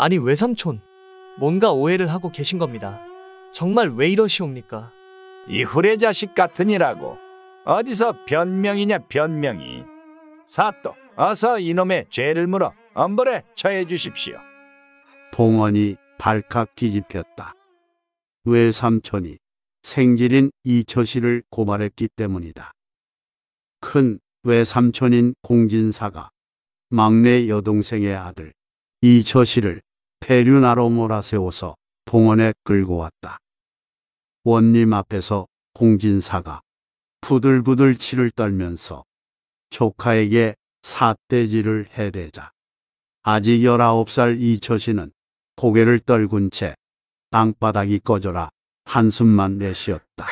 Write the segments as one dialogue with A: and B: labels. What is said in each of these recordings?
A: 아니 외삼촌,
B: 뭔가 오해를 하고 계신 겁니다. 정말 왜 이러시옵니까? 이 후레자식 같으니라고 어디서 변명이냐 변명이 사또 어서 이놈의 죄를 물어 엄벌에 처해 주십시오.
C: 봉헌이 발칵 뒤집혔다. 외삼촌이 생질인 이처씨를 고발했기 때문이다. 큰 외삼촌인 공진사가 막내 여동생의 아들 이처씨를 대륜하로 몰아세워서 봉원에 끌고 왔다. 원님 앞에서 공진사가 부들부들 치를 떨면서 조카에게 사대지를 해대자 아직 열아홉 살 이처신은 고개를 떨군 채 땅바닥이 꺼져라 한숨만 내쉬었다.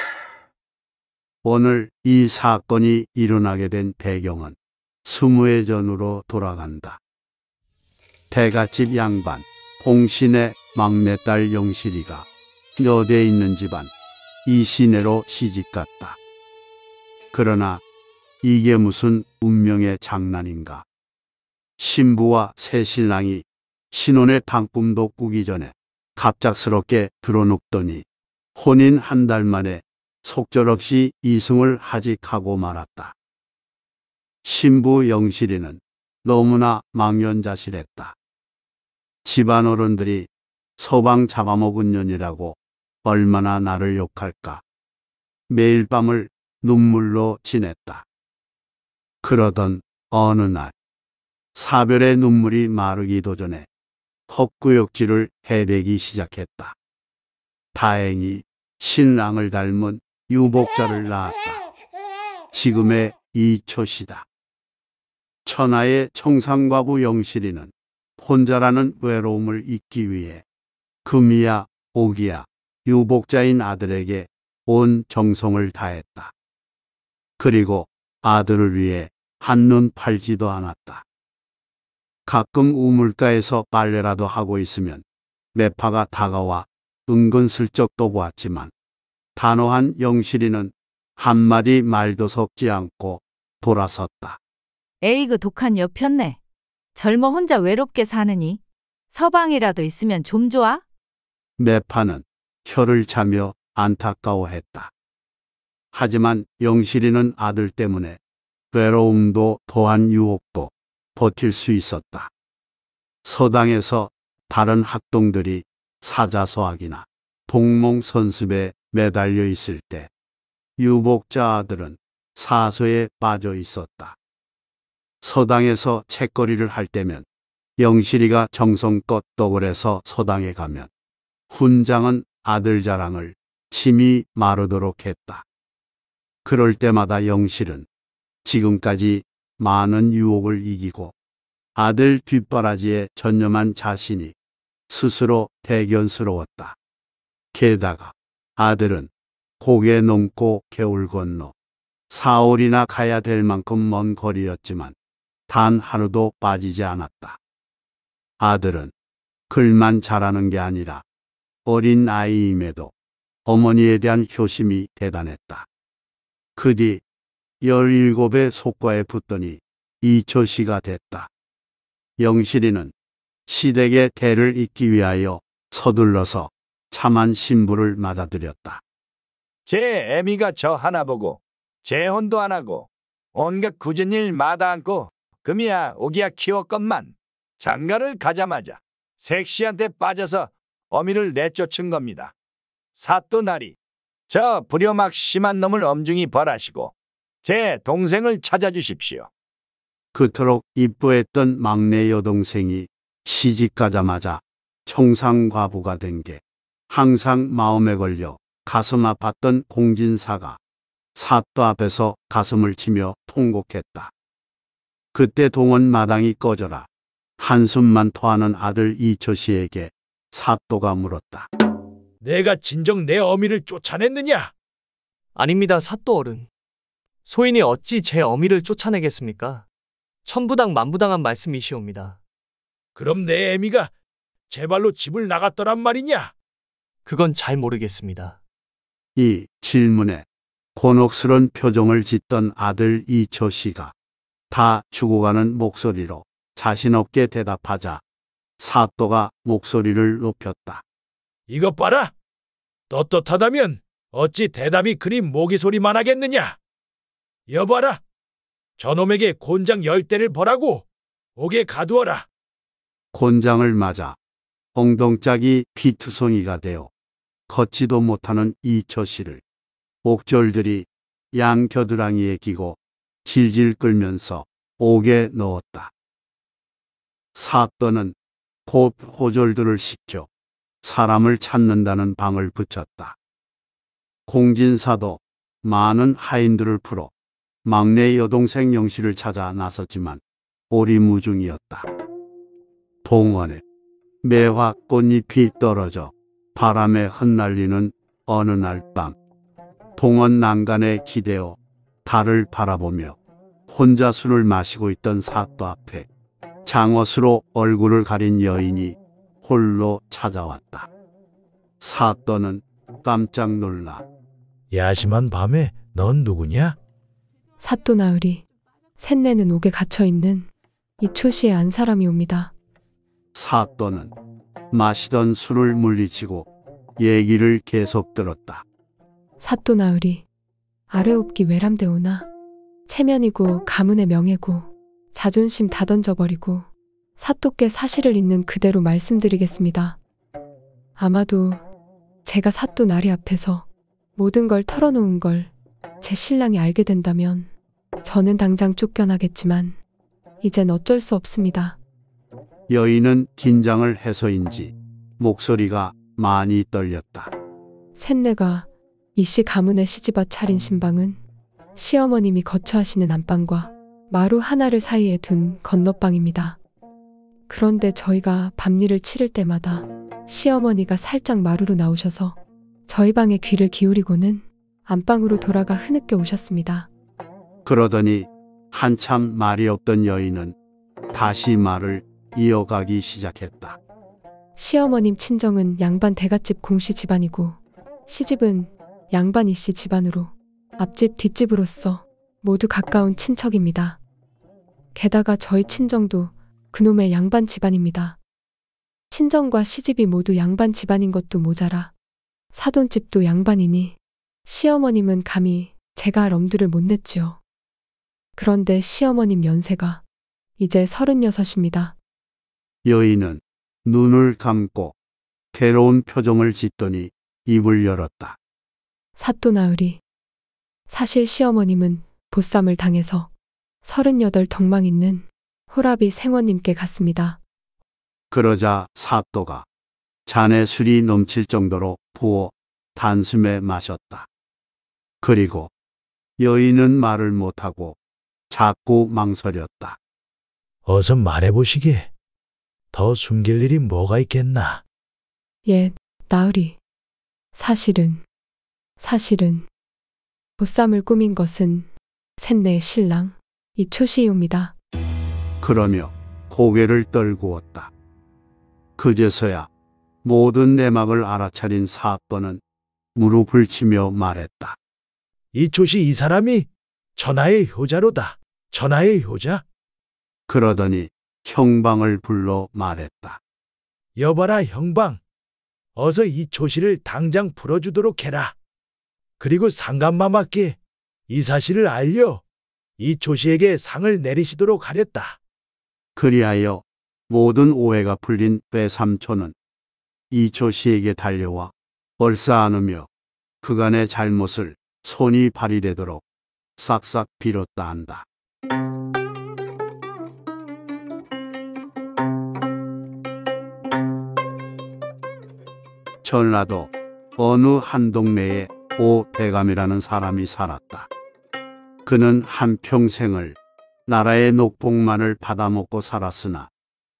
C: 오늘 이 사건이 일어나게 된 배경은 스무의 전으로 돌아간다. 대갓집 양반 홍신의 막내딸 영실이가 여대에 있는 집안 이시내로 시집갔다. 그러나 이게 무슨 운명의 장난인가. 신부와 새 신랑이 신혼의 당꿈도 꾸기 전에 갑작스럽게 들어눕더니 혼인 한 달 만에 속절없이 이승을 하직하고 말았다. 신부 영실이는 너무나 망연자실했다. 집안 어른들이 서방 잡아먹은 년이라고 얼마나 나를 욕할까. 매일 밤을 눈물로 지냈다. 그러던 어느 날 사별의 눈물이 마르기도 전에 헛구역질을 해대기 시작했다. 다행히 신랑을 닮은 유복자를 낳았다. 지금의 이초시다. 천하의 청산과부 영실이는 혼자라는 외로움을 잊기 위해 금이야 오기야 유복자인 아들에게 온 정성을 다했다. 그리고 아들을 위해 한눈 팔지도 않았다. 가끔 우물가에서 빨래라도 하고 있으면 매파가 다가와 은근슬쩍 도보았지만 단호한 영실이는 한마디 말도 섞지 않고 돌아섰다.
D: 에이그
E: 독한 옆편네 젊어 혼자 외롭게 사느니 서방이라도 있으면 좀 좋아?
C: 매파는 혀를 차며 안타까워했다. 하지만 영실이는 아들 때문에 외로움도 더한 유혹도 버틸 수 있었다. 서당에서 다른 학동들이 사자소학이나 동몽 선습에 매달려 있을 때 유복자 아들은 사소에 빠져 있었다. 서당에서 책거리를 할 때면 영실이가 정성껏 떡을해서 서당에 가면 훈장은 아들 자랑을 침이 마르도록 했다. 그럴 때마다 영실은 지금까지 많은 유혹을 이기고 아들 뒷바라지에 전념한 자신이 스스로 대견스러웠다. 게다가 아들은 고개 넘고 개울 건너 사월이나 가야 될 만큼 먼 거리였지만 단 하루도 빠지지 않았다. 아들은 글만 잘하는 게 아니라 어린 아이임에도 어머니에 대한 효심이 대단했다. 그뒤1 7의 속과에 붙더니 이초시가 됐다. 영실이는 시댁의 대를 잇기 위하여 서둘러서 참한 신부를 맞아들였다. 제
B: 애미가 저 하나 보고 재혼도 안 하고 온갖 굳은 일 마다 않고 금이야 오기야 키웠건만 장가를 가자마자 색시한테 빠져서 어미를 내쫓은 겁니다. 사또나리 저 불효막 심한 놈을 엄중히 벌하시고 제 동생을 찾아주십시오.
C: 그토록 이뻐했던 막내 여동생이 시집가자마자 청상과부가 된 게 항상 마음에 걸려 가슴 아팠던 공진사가 사또 앞에서 가슴을 치며 통곡했다. 그때 동원 마당이 꺼져라. 한숨만 토하는 아들 이초 씨에게 사또가 물었다.
A: 내가 진정 내 어미를 쫓아냈느냐? 아닙니다, 사또 어른. 소인이 어찌 제 어미를 쫓아내겠습니까? 천부당 만부당한 말씀이시옵니다. 그럼 내 애미가 제발로 집을 나갔더란 말이냐? 그건 잘 모르겠습니다.
C: 이 질문에 곤혹스런 표정을 짓던 아들 이초 씨가 다 죽어가는 목소리로 자신 없게 대답하자 사또가 목소리를 높였다.
A: 이것 봐라. 떳떳하다면 어찌 대답이 그리 모기 소리만 하겠느냐. 여봐라. 저놈에게 곤장 열 대를 벌하고 옥에 가두어라.
C: 곤장을 맞아 엉덩짝이 비투성이가 되어 걷지도 못하는 이처씨를 옥졸들이양 겨드랑이에 끼고 질질 끌면서 옥에 넣었다. 사또는곧 호졸들을 시켜 사람을 찾는다는 방을 붙였다. 공진사도 많은 하인들을 풀어 막내 여동생 영실을 찾아 나섰지만 오리무중이었다. 동원에 매화 꽃잎이 떨어져 바람에 흩날리는 어느 날 밤 동원 난간에 기대어 달을 바라보며 혼자 술을 마시고 있던 사또 앞에 장어으로 얼굴을 가린 여인이 홀로 찾아왔다. 사또는 깜짝 놀라 야심한 밤에 넌 누구냐?
F: 사또 나으리 샌내는 옥에 갇혀 있는 이초시의안 사람이 옵니다.
C: 사또는 마시던 술을 물리치고 얘기를 계속 들었다.
F: 사또 나으리 아래옵기 외람되오나 체면이고 가문의 명예고 자존심 다 던져버리고 사또께 사실을 있는 그대로 말씀드리겠습니다. 아마도 제가 사또 나리 앞에서 모든 걸 털어놓은 걸 제 신랑이 알게 된다면 저는 당장 쫓겨나겠지만 이젠 어쩔 수 없습니다.
C: 여인은 긴장을 해서인지 목소리가 많이 떨렸다.
F: 샌내가 이씨 가문의 시집앞 차린 음. 신방은 시어머님이 거처하시는 안방과 마루 하나를 사이에 둔 건너방입니다. 그런데 저희가 밤일을 치를 때마다 시어머니가 살짝 마루로 나오셔서 저희 방에 귀를 기울이고는 안방으로 돌아가 흐느껴 오셨습니다.
C: 그러더니 한참 말이 없던 여인은 다시 말을 이어가기 시작했다.
F: 시어머님 친정은 양반 대갓집 공시 집안이고 시집은 양반 이씨 집안으로 앞집 뒷집으로서 모두 가까운 친척입니다. 게다가 저희 친정도 그놈의 양반 집안입니다. 친정과 시집이 모두 양반 집안인 것도 모자라 사돈집도 양반이니 시어머님은 감히 제가 럼두를 못 냈지요. 그런데 시어머님 연세가 이제 서른여섯입니다.
C: 여인은 눈을 감고 괴로운 표정을 짓더니 입을 열었다.
F: 사또 나으리. 사실 시어머님은 보쌈을 당해서 서른여덟 덕망 있는 호라비 생원님께 갔습니다.
C: 그러자 사또가 잔에 술이 넘칠 정도로 부어 단숨에 마셨다. 그리고 여인은 말을 못하고 자꾸 망설였다.
A: 어서 말해보시게. 더 숨길 일이 뭐가 있겠나?
F: 예, 나으리. 사실은 사실은 보쌈을 꾸민 것은 샌네의 신랑 이초시이옵니다.
C: 그러며 고개를 떨구었다. 그제서야 모든 내막을 알아차린 사건은 무릎을 치며 말했다.
A: 이초시 이 사람이 전하의 효자로다. 전하의 효자?
C: 그러더니 형방을 불러 말했다.
A: 여봐라 형방. 어서 이초시를 당장 풀어주도록 해라. 그리고 상감마마께 이 사실을 알려 이 조씨에게 상을 내리시도록 하랬다.
C: 그리하여 모든 오해가 풀린 외삼촌은 이조 씨에게 달려와 얼싸 안으며 그간의 잘못을 손이 발이 되도록 싹싹 빌었다 한다. 전라도 어느 한 동네에 오대감이라는 사람이 살았다. 그는 한평생을 나라의 녹봉만을 받아먹고 살았으나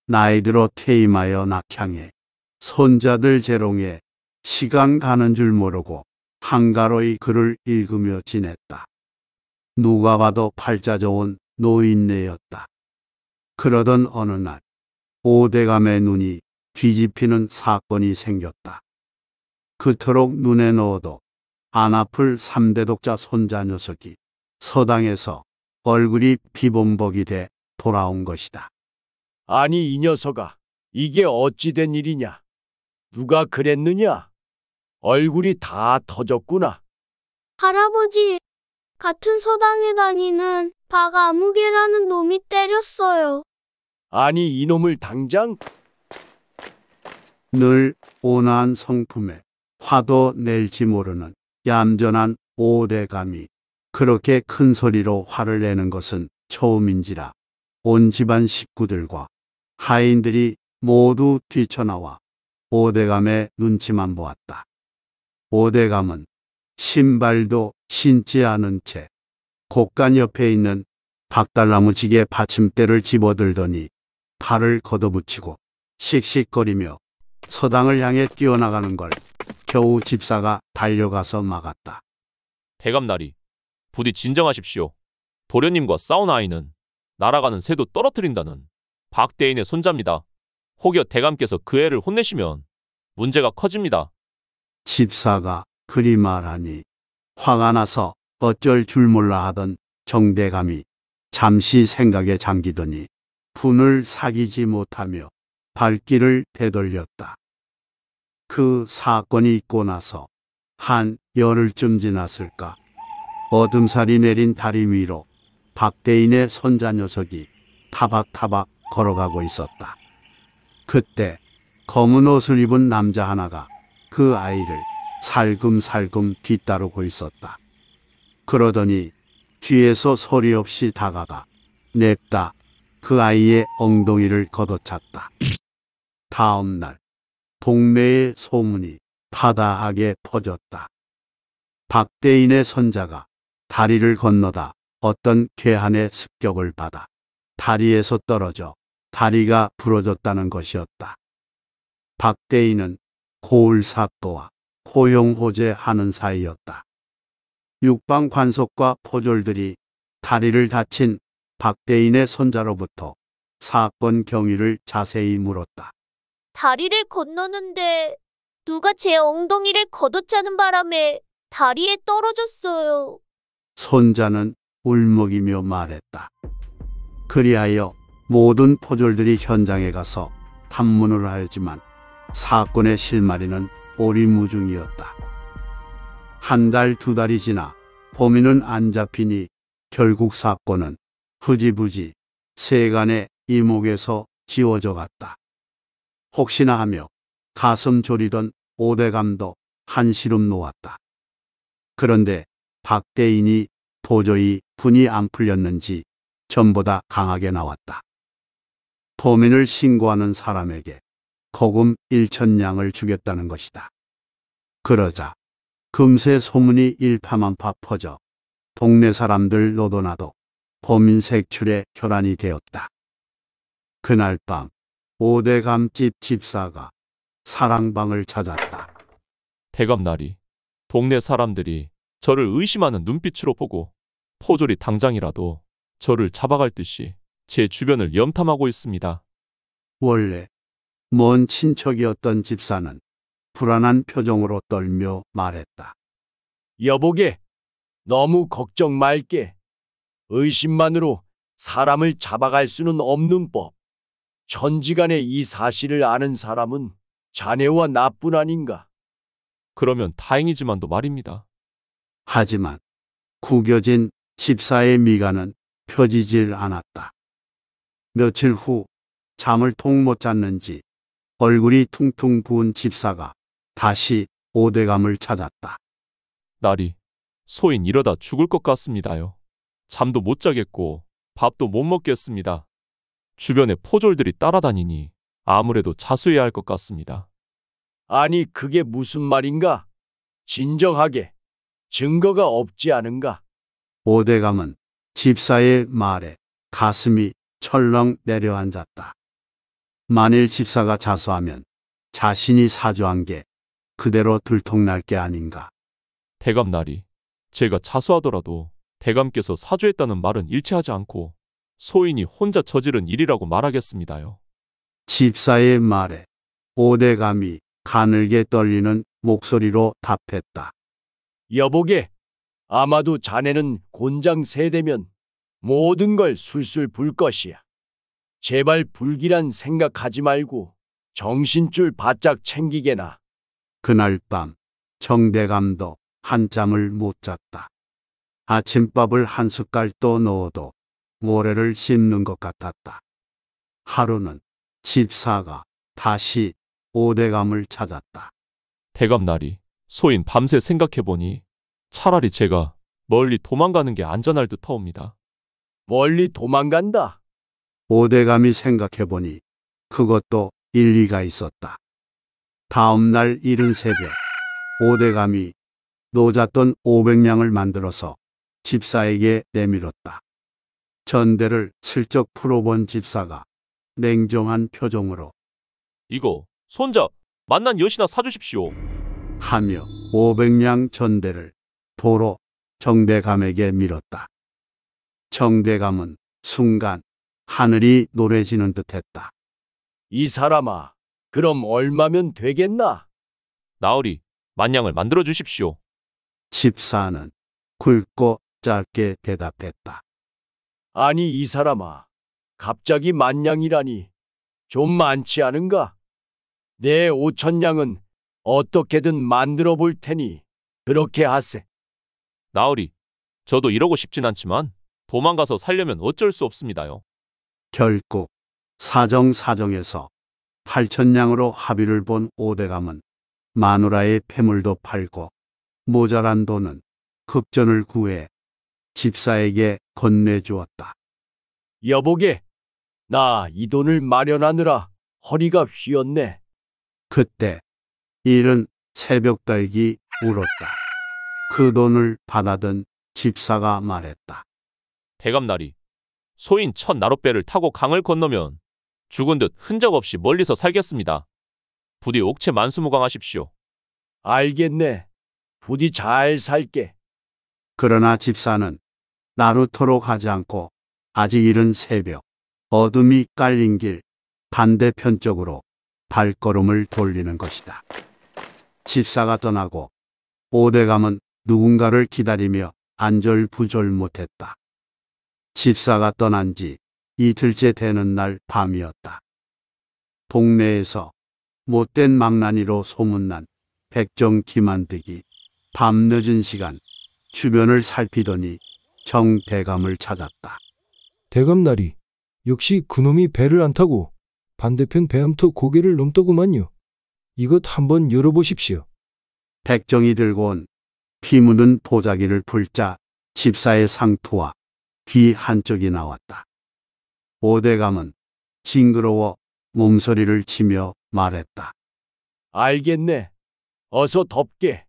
C: 나이 들어 퇴임하여 낙향해 손자들 재롱에 시간 가는 줄 모르고 한가로이 글을 읽으며 지냈다. 누가 봐도 팔자 좋은 노인네였다. 그러던 어느 날 오대감의 눈이 뒤집히는 사건이 생겼다. 그토록 눈에 넣어도 안아풀 3대 독자 손자 녀석이 서당에서 얼굴이 비범벅이 돼 돌아온 것이다. 아니 이 녀석아, 이게 어찌된 일이냐?
G: 누가 그랬느냐? 얼굴이 다 터졌구나.
H: 할아버지, 같은 서당에 다니는 박아무개라는 놈이 때렸어요.
C: 아니 이놈을 당장 늘 온화한 성품에 화도 낼지 모르는 얌전한 오대감이 그렇게 큰 소리로 화를 내는 것은 처음인지라 온 집안 식구들과 하인들이 모두 뛰쳐나와 오대감의 눈치만 보았다. 오대감은 신발도 신지 않은 채 곡간 옆에 있는 박달나무 지게 받침대를 집어들더니 발을 걷어붙이고 씩씩거리며 서당을 향해 뛰어나가는 걸 겨우 집사가 달려가서 막았다.
I: 대감나리, 부디 진정하십시오. 도련님과 싸운 아이는 날아가는 새도 떨어뜨린다는 박대인의 손자입니다. 혹여 대감께서 그 애를 혼내시면 문제가 커집니다.
C: 집사가 그리 말하니 화가 나서 어쩔 줄 몰라 하던 정대감이 잠시 생각에 잠기더니 분을 사귀지 못하며 발길을 되돌렸다. 그 사건이 있고 나서 한 열흘쯤 지났을까 어둠살이 내린 다리 위로 박대인의 손자 녀석이 타박타박 걸어가고 있었다. 그때 검은 옷을 입은 남자 하나가 그 아이를 살금살금 뒤따르고 있었다. 그러더니 뒤에서 소리 없이 다가가 냅다 그 아이의 엉덩이를 걷어찼다. 다음 날 동네의 소문이 파다하게 퍼졌다. 박대인의 선자가 다리를 건너다 어떤 괴한의 습격을 받아 다리에서 떨어져 다리가 부러졌다는 것이었다. 박대인은 고울사또와고용호제 하는 사이였다. 육방 관속과 포졸들이 다리를 다친 박대인의 손자로부터 사건 경위를 자세히 물었다.
D: 다리를 건너는데 누가 제 엉덩이를 걷어차는 바람에 다리에 떨어졌어요.
C: 손자는 울먹이며 말했다. 그리하여 모든 포졸들이 현장에 가서 탐문을 하였지만 사건의 실마리는 오리무중이었다. 한 달, 두 달이 지나 범인은 안 잡히니 결국 사건은 흐지부지 세간의 이목에서 지워져 갔다. 혹시나 하며 가슴 졸이던 오대감도 한시름 놓았다. 그런데 박대인이 도저히 분이 안 풀렸는지 전보다 강하게 나왔다. 범인을 신고하는 사람에게 거금 1천냥을 주겠다는 것이다. 그러자 금세 소문이 일파만파 퍼져 동네 사람들 노도나도 범인 색출에 결안이 되었다. 그날 밤 오대감집 집사가 사랑방을
I: 찾았다. 대감날이 동네 사람들이 저를 의심하는 눈빛으로 보고 포졸이 당장이라도 저를 잡아갈 듯이 제 주변을 염탐하고 있습니다.
C: 원래 먼 친척이었던 집사는 불안한 표정으로 떨며 말했다.
G: 여보게, 너무 걱정 말게. 의심만으로 사람을 잡아갈 수는 없는 법. 천지간에 이 사실을 아는 사람은 자네와 나뿐 아닌가.
C: 그러면 다행이지만도 말입니다. 하지만 구겨진 집사의 미간은 펴지질 않았다. 며칠 후 잠을 통 못 잤는지 얼굴이 퉁퉁 부은 집사가 다시 오대감을 찾았다.
I: 나리, 소인 이러다 죽을 것 같습니다요. 잠도 못 자겠고 밥도 못 먹겠습니다. 주변에 포졸들이 따라다니니 아무래도 자수해야 할 것 같습니다.
G: 아니, 그게 무슨 말인가? 진정하게. 증거가 없지
C: 않은가? 오대감은 집사의 말에 가슴이 철렁 내려앉았다. 만일 집사가 자수하면 자신이 사주한 게 그대로 들통날 게 아닌가. 대감 날이 제가
I: 자수하더라도 대감께서 사주했다는 말은 일치하지 않고 소인이 혼자 저지른 일이라고 말하겠습니다요.
C: 집사의 말에 오대감이 가늘게 떨리는 목소리로 답했다.
G: 여보게, 아마도 자네는 곤장 세대면 모든 걸 술술 불 것이야. 제발 불길한 생각하지 말고 정신줄 바짝 챙기게나.
C: 그날 밤 정대감도 한잠을 못 잤다. 아침밥을 한 숟갈 또 넣어도 모래를 심는것 같았다. 하루는 집사가 다시 오대감을 찾았다.
I: 대감날이 소인 밤새 생각해보니 차라리 제가 멀리 도망가는 게 안전할 듯하옵니다. 멀리 도망간다.
C: 오대감이 생각해보니 그것도 일리가 있었다. 다음 날 이른 새벽 오대감이 노잣돈 500냥을 만들어서 집사에게 내밀었다. 전대를 슬쩍 풀어본 집사가 냉정한 표정으로
I: 이거 손자 만난 여신아 사주십시오.
C: 하며 500량 전대를 도로 정대감에게 밀었다. 정대감은 순간 하늘이 노래지는 듯했다. 이 사람아, 그럼 얼마면 되겠나?
G: 나으리 만냥을 만들어 주십시오. 집사는 굵고 짧게 대답했다. 아니 이 사람아. 갑자기 만냥이라니. 좀 많지 않은가? 내 오천냥은 어떻게든 만들어 볼 테니 그렇게 하세.
I: 나으리, 저도 이러고 싶진 않지만 도망가서 살려면 어쩔 수 없습니다요.
C: 결국 사정사정에서 팔천냥으로 합의를 본 오대감은 마누라의 폐물도 팔고 모자란 돈은 급전을 구해 집사에게 건네주었다.
G: 여보게, 나 이 돈을 마련하느라 허리가 휘었네.
C: 그때 일은 새벽달기 울었다. 그 돈을 받아든 집사가 말했다.
I: 대감나리, 소인 첫 나룻배를 타고 강을 건너면 죽은 듯 흔적 없이 멀리서 살겠습니다. 부디 옥체 만수무강하십시오.
C: 알겠네.
G: 부디 잘 살게.
C: 그러나 집사는 나루토록 하지 않고 아직 이른 새벽 어둠이 깔린 길 반대편 쪽으로 발걸음을 돌리는 것이다. 집사가 떠나고 오대감은 누군가를 기다리며 안절부절 못했다. 집사가 떠난 지 이틀째 되는 날 밤이었다. 동네에서 못된 망나니로 소문난 백정 김만득이 밤늦은 시간 주변을 살피더니 정대감을 찾았다.
B: 대감나리 역시 그놈이 배를 안 타고 반대편 배암터 고개를 넘더구만요. 이것 한번
C: 열어보십시오. 백정이 들고 온피 묻은 보자기를 풀자 집사의 상투와 귀 한쪽이 나왔다. 오대감은 징그러워 몸서리를 치며 말했다.
G: 알겠네. 어서 덮게.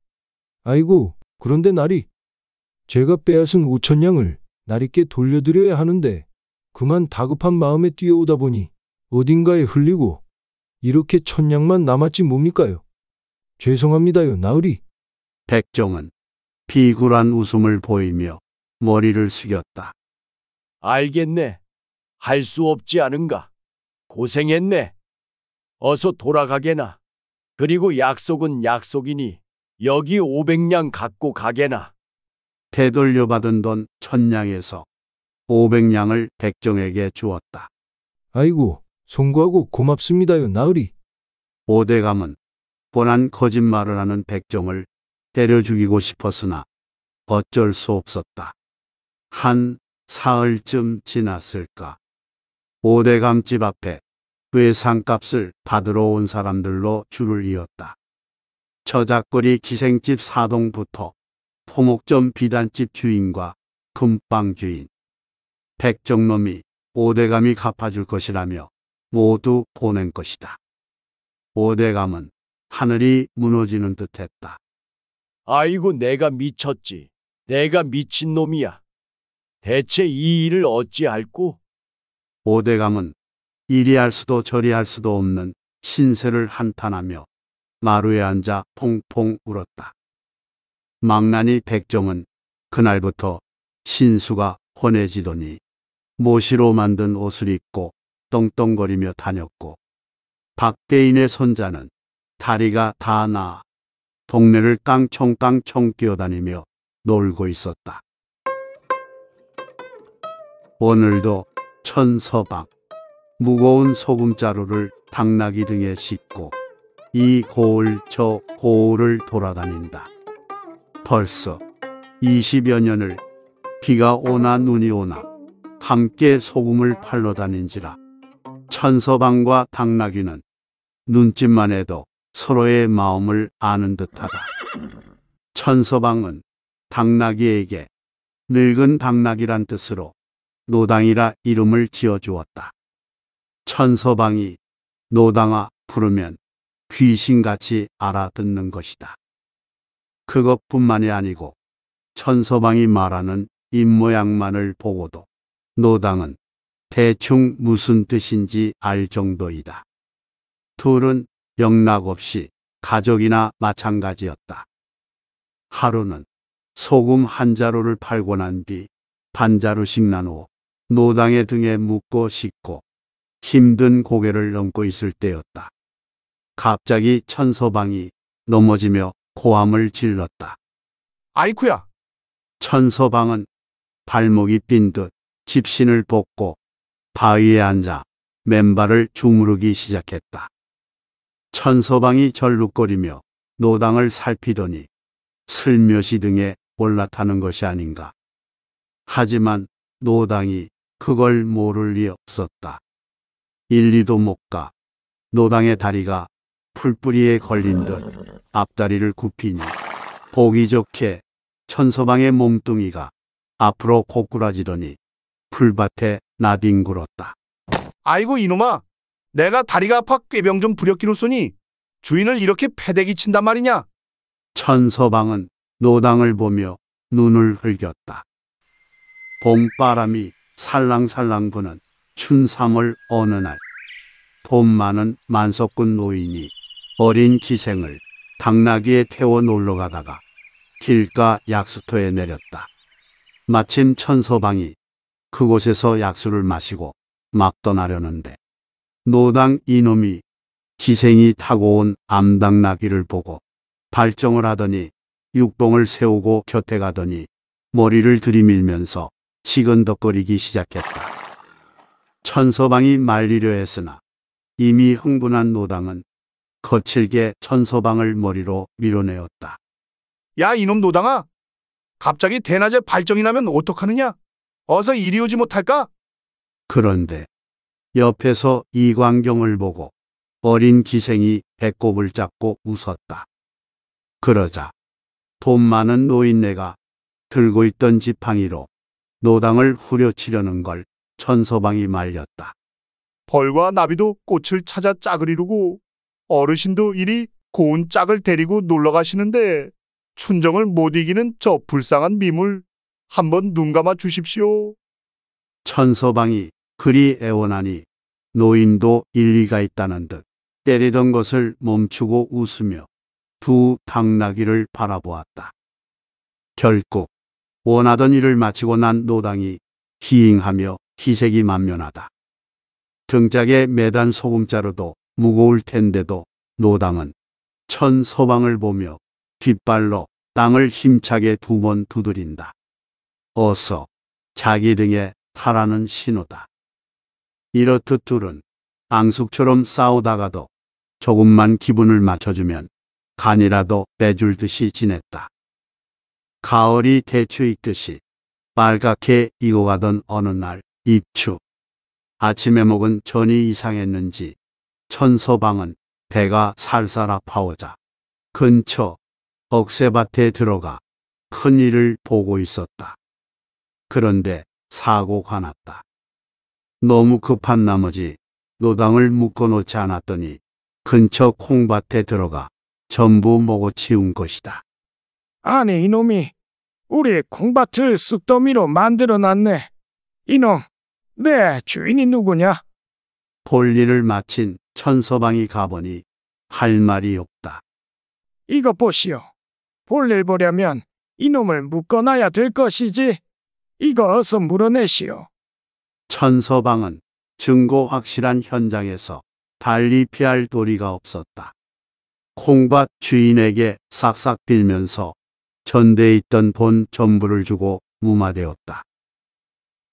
C: 아이고, 그런데 나리, 제가
B: 빼앗은 오천냥을 나리께 돌려드려야 하는데 그만 다급한 마음에 뛰어오다
C: 보니 어딘가에
B: 흘리고 이렇게 천냥만 남았지 뭡니까요?
C: 죄송합니다요, 나으리. 백종은 비굴한 웃음을 보이며 머리를 숙였다.
G: 알겠네. 할 수 없지 않은가. 고생했네. 어서 돌아가게나. 그리고 약속은 약속이니 여기 500냥 갖고 가게나.
C: 되돌려받은 돈 천냥에서 5 0 0냥을 백정에게 주었다. 아이고, 송구하고 고맙습니다요, 나으리. 오대감은 뻔한 거짓말을 하는 백정을 때려 죽이고 싶었으나 어쩔 수 없었다. 한 사흘쯤 지났을까. 오대감 집 앞에 외상값을 받으러 온 사람들로 줄을 이었다. 저작거리 기생집 사동부터 포목점 비단집 주인과 금빵 주인, 백정놈이 오대감이 갚아줄 것이라며 모두 보낸 것이다. 오대감은 하늘이 무너지는 듯 했다. 아이고 내가 미쳤지. 내가
G: 미친놈이야.
C: 대체 이 일을 어찌할꼬? 오대감은 이리 할 수도 저리 할 수도 없는 신세를 한탄하며 마루에 앉아 퐁퐁 울었다. 망나니 백정은 그날부터 신수가 혼해지더니 모시로 만든 옷을 입고 떵떵거리며 다녔고 박대인의 손자는 다리가 다나아 동네를 깡총깡총 뛰어다니며 놀고 있었다. 오늘도 천서방 무거운 소금자루를 당나귀 등에 싣고 이 고을 저 고을을 돌아다닌다. 벌써 20여 년을 비가 오나 눈이 오나 함께 소금을 팔러 다닌지라 천서방과 당나귀는 눈짓만 해도 서로의 마음을 아는 듯하다. 천서방은 당나귀에게 늙은 당나귀란 뜻으로 노당이라 이름을 지어주었다. 천서방이 노당아 부르면 귀신같이 알아듣는 것이다. 그것뿐만이 아니고 천서방이 말하는 입모양만을 보고도 노당은 대충 무슨 뜻인지 알 정도이다. 둘은 영락 없이 가족이나 마찬가지였다. 하루는 소금 한 자루를 팔고 난 뒤 반자루씩 나누어 노당의 등에 묶고 싣고 힘든 고개를 넘고 있을 때였다. 갑자기 천서방이 넘어지며 고함을 질렀다. 아이쿠야! 천서방은 발목이 삔듯 집신을 벗고 바위에 앉아 맨발을 주무르기 시작했다. 천서방이 절룩거리며 노당을 살피더니 슬며시 등에 올라타는 것이 아닌가. 하지만 노당이 그걸 모를 리 없었다. 일리도 못 가. 노당의 다리가 풀뿌리에 걸린 듯 앞다리를 굽히니 보기 좋게 천서방의 몸뚱이가 앞으로 고꾸라지더니 풀밭에 나뒹굴었다.
J: 아이고 이놈아 내가 다리가 아파 꾀병 좀 부렸기로 쏘니 주인을 이렇게 패대기
C: 친단 말이냐? 천서방은 노당을 보며 눈을 흘겼다. 봄바람이 살랑살랑 부는 춘삼월 어느 날돈 많은 만석군 노인이 어린 기생을 당나귀에 태워 놀러 가다가 길가 약수터에 내렸다. 마침 천서방이 그곳에서 약수를 마시고 막 떠나려는데 노당 이놈이 기생이 타고 온 암당나귀를 보고 발정을 하더니 육봉을 세우고 곁에 가더니 머리를 들이밀면서 시근덕거리기 시작했다. 천서방이 말리려 했으나 이미 흥분한 노당은 거칠게 천서방을 머리로 밀어내었다. 야 이놈 노당아! 갑자기 대낮에 발정이
J: 나면 어떡하느냐? 어서 이리 오지 못할까?
C: 그런데 옆에서 이 광경을 보고 어린 기생이 배꼽을 잡고 웃었다. 그러자 돈 많은 노인네가 들고 있던 지팡이로 노당을 후려치려는 걸 천서방이 말렸다. 벌과 나비도 꽃을 찾아 짝을 이루고 어르신도 이리 고운 짝을
J: 데리고 놀러 가시는데 춘정을 못 이기는 저 불쌍한 미물
C: 한번 눈 감아 주십시오. 천서방이 그리 애원하니 노인도 일리가 있다는 듯 때리던 것을 멈추고 웃으며 두 당나귀를 바라보았다. 결국 원하던 일을 마치고 난 노당이 희잉하며 희색이 만면하다. 등짝에 매단 소금자루도 무거울 텐데도 노당은 천소방을 보며 뒷발로 땅을 힘차게 두 번 두드린다. 어서 자기 등에 타라는 신호다. 이렇듯 둘은 앙숙처럼 싸우다가도 조금만 기분을 맞춰주면 간이라도 빼줄 듯이 지냈다. 가을이 대추 익듯이 빨갛게 익어가던 어느 날 입추. 아침에 먹은 전이 이상했는지 천서방은 배가 살살 아파오자 근처 억새밭에 들어가 큰일을 보고 있었다. 그런데 사고가 났다. 너무 급한 나머지 노당을 묶어놓지 않았더니 근처 콩밭에 들어가 전부 먹어 치운 것이다.
H: 아니 이놈이 우리 콩밭을 쑥더미로 만들어놨네. 이놈, 내 주인이 누구냐?
C: 볼일을 마친 천서방이 가보니 할 말이 없다.
H: 이것 보시오. 볼일 보려면 이놈을 묶어놔야 될 것이지.
C: 이거 어서 물어내시오. 천서방은 증거 확실한 현장에서 달리 피할 도리가 없었다. 콩밭 주인에게 싹싹 빌면서 전대에 있던 본 전부를 주고 무마되었다.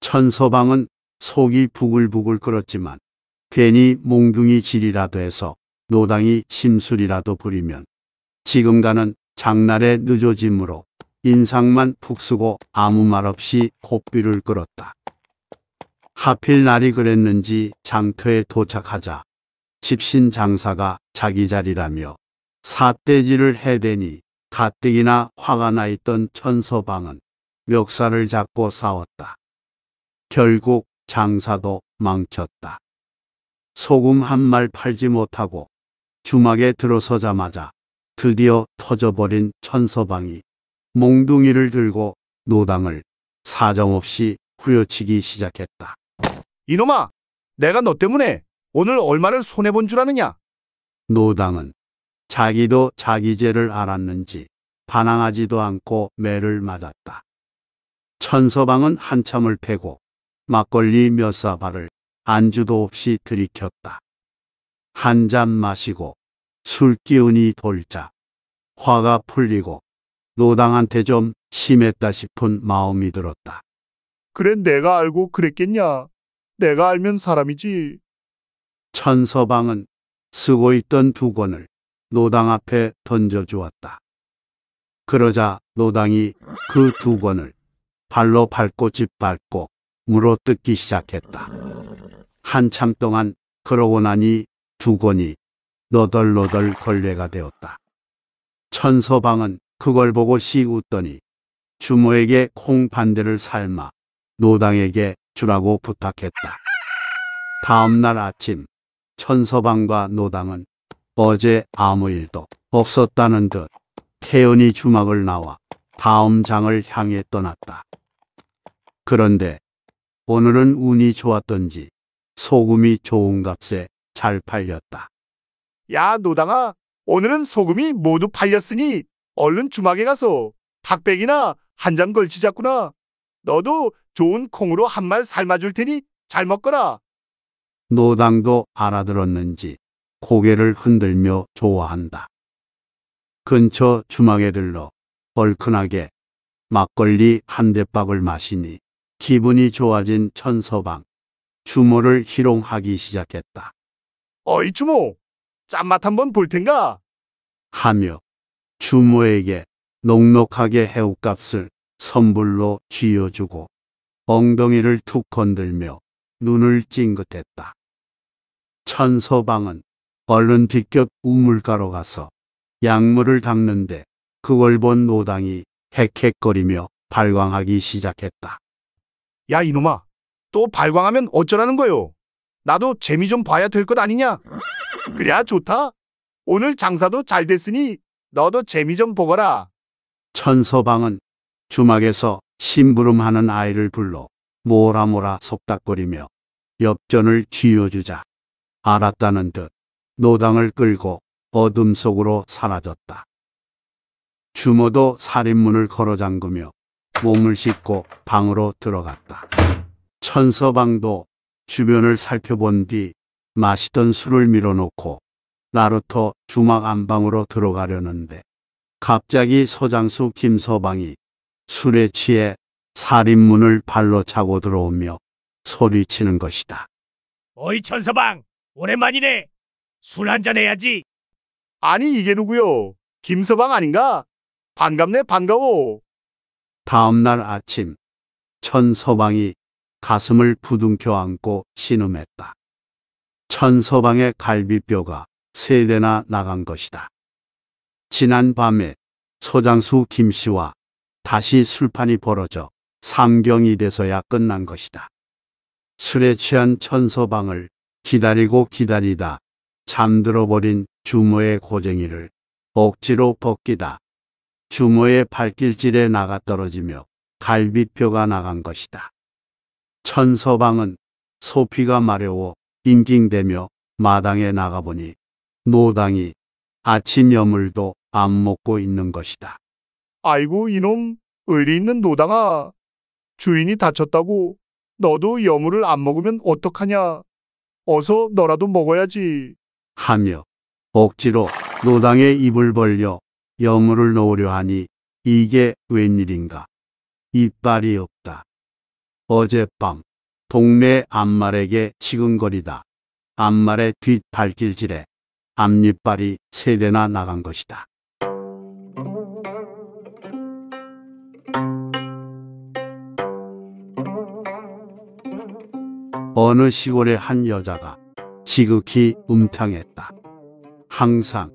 C: 천서방은 속이 부글부글 끓었지만 괜히 몽둥이 질이라도 해서 노당이 심술이라도 부리면 지금과는 장날에 늦어짐으로 인상만 푹 쓰고 아무 말 없이 고삐를 끌었다. 하필 날이 그랬는지 장터에 도착하자 집신 장사가 자기 자리라며 사대지를 해대니 가뜩이나 화가 나 있던 천서방은 멱살을 잡고 싸웠다. 결국 장사도 망쳤다. 소금 한 말 팔지 못하고 주막에 들어서자마자 드디어 터져버린 천서방이 몽둥이를 들고 노당을 사정없이 후려치기 시작했다. 이놈아, 내가 너 때문에 오늘 얼마를 손해본 줄 아느냐? 노당은 자기도 자기 죄를 알았는지 반항하지도 않고 매를 맞았다. 천서방은 한참을 패고 막걸리 몇 사발을 안주도 없이 들이켰다. 한 잔 마시고 술 기운이 돌자 화가 풀리고 노당한테 좀 심했다 싶은 마음이 들었다.
J: 그래 내가 알고 그랬겠냐. 내가 알면 사람이지.
C: 천서방은 쓰고 있던 두 권을 노당 앞에 던져주었다. 그러자 노당이 그 두 권을 발로 밟고 짓밟고 물어 뜯기 시작했다. 한참 동안 그러고 나니 두건이 너덜너덜 걸레가 되었다. 천서방은 그걸 보고 씩 웃더니 주모에게 콩 반대를 삶아 노당에게 주라고 부탁했다. 다음날 아침 천서방과 노당은 어제 아무 일도 없었다는 듯 태연이 주막을 나와 다음 장을 향해 떠났다. 그런데 오늘은 운이 좋았던지 소금이 좋은 값에 잘 팔렸다.
J: 야, 노당아. 오늘은 소금이 모두 팔렸으니 얼른 주막에 가서 닭백이나 한 장 걸치자꾸나. 너도 좋은 콩으로 한 말 삶아줄 테니 잘 먹거라.
C: 노당도 알아들었는지 고개를 흔들며 좋아한다. 근처 주막에 들러 얼큰하게 막걸리 한 대박을 마시니 기분이 좋아진 천서방. 주모를 희롱하기 시작했다. 어이 주모, 짠맛 한번 볼 텐가? 하며 주모에게 녹록하게 해우값을 선불로 쥐어주고 엉덩이를 툭 건들며 눈을 찡긋했다. 천서방은 얼른 비껴 우물가로 가서 약물을 닦는데 그걸 본 노당이 헥헥거리며 발광하기 시작했다. 야 이놈아 또 발광하면 어쩌라는 거요 나도 재미
J: 좀 봐야 될 것 아니냐 그래야 좋다 오늘 장사도 잘 됐으니 너도 재미 좀 보거라
C: 천서방은 주막에서 심부름하는 아이를 불러 모라모라 속닥거리며 엽전을 쥐어주자 알았다는 듯 노당을 끌고 어둠 속으로 사라졌다. 주모도 살인문을 걸어 잠그며 몸을 씻고 방으로 들어갔다. 천서방도 주변을 살펴본 뒤 마시던 술을 밀어놓고 나루토 주막 안방으로 들어가려는데 갑자기 서장수 김서방이 술에 취해 살인문을 발로 차고 들어오며 소리치는 것이다.
A: 어이 천서방 오랜만이네 술 한잔 해야지
J: 아니 이게 누구요? 김서방 아닌가? 반갑네 반가워.
C: 다음 날 아침 천서방이 가슴을 부둥켜 안고 신음했다. 천서방의 갈비뼈가 세 대나 나간 것이다. 지난 밤에 소장수 김 씨와 다시 술판이 벌어져 삼경이 돼서야 끝난 것이다. 술에 취한 천서방을 기다리고 기다리다 잠들어 버린 주모의 고쟁이를 억지로 벗기다 주모의 발길질에 나가 떨어지며 갈비뼈가 나간 것이다. 천서방은 소피가 마려워 낑낑대며 마당에 나가보니 노당이 아침 여물도 안 먹고 있는 것이다.
J: 아이고 이놈 의리 있는 노당아 주인이 다쳤다고 너도 여물을 안 먹으면 어떡하냐 어서 너라도 먹어야지
C: 하며 억지로 노당의 입을 벌려 영어를 놓으려 하니 이게 웬일인가. 이빨이 없다. 어젯밤 동네 암말에게 치근거리다. 암말의 뒷발길질에 앞니빨이 세 대나 나간 것이다. 어느 시골의 한 여자가 지극히 음탕했다. 항상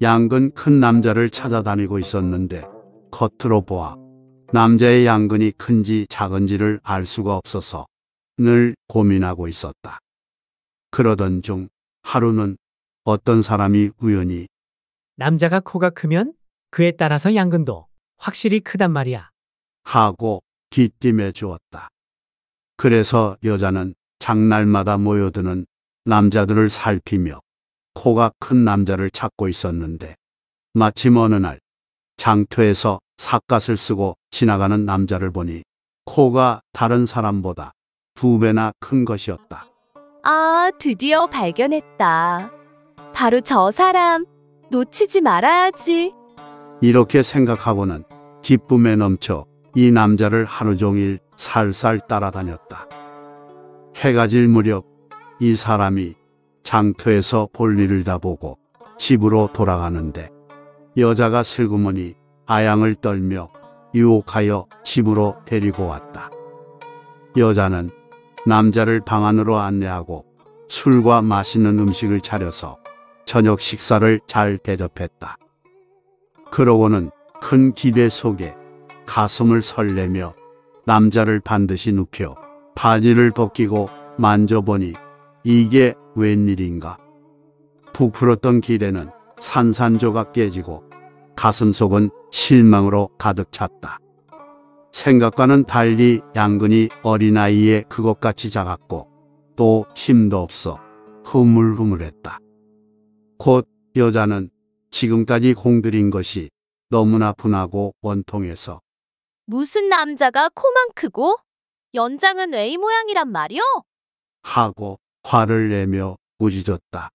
C: 양근 큰 남자를 찾아다니고 있었는데 겉으로 보아 남자의 양근이 큰지 작은지를 알 수가 없어서 늘 고민하고 있었다. 그러던 중 하루는 어떤 사람이 우연히
F: 남자가 코가 크면 그에 따라서 양근도 확실히 크단 말이야.
C: 하고 귀띔해 주었다. 그래서 여자는 장날마다 모여드는 남자들을 살피며 코가 큰 남자를 찾고 있었는데 마침 어느 날 장터에서 삿갓을 쓰고 지나가는 남자를 보니 코가 다른 사람보다 두 배나 큰 것이었다.
D: 아, 드디어 발견했다. 바로 저 사람. 놓치지 말아야지.
C: 이렇게 생각하고는 기쁨에 넘쳐 이 남자를 하루 종일 살살 따라다녔다. 해가 질 무렵 이 사람이 장터에서 볼일을 다 보고 집으로 돌아가는데 여자가 슬그머니 아양을 떨며 유혹하여 집으로 데리고 왔다. 여자는 남자를 방 안으로 안내하고 술과 맛있는 음식을 차려서 저녁 식사를 잘 대접했다. 그러고는 큰 기대 속에 가슴을 설레며 남자를 반드시 눕혀 바지를 벗기고 만져보니 이게 웬일인가. 부풀었던 기대는 산산조각 깨지고 가슴속은 실망으로 가득 찼다. 생각과는 달리 양근이 어린아이에 그것같이 작았고 또 힘도 없어 흐물흐물했다. 곧 여자는 지금까지 공들인 것이 너무나 분하고 원통해서
D: 무슨 남자가 코만 크고 연장은 왜이 모양이란 말이오?
C: 하고 화를 내며 꾸짖었다.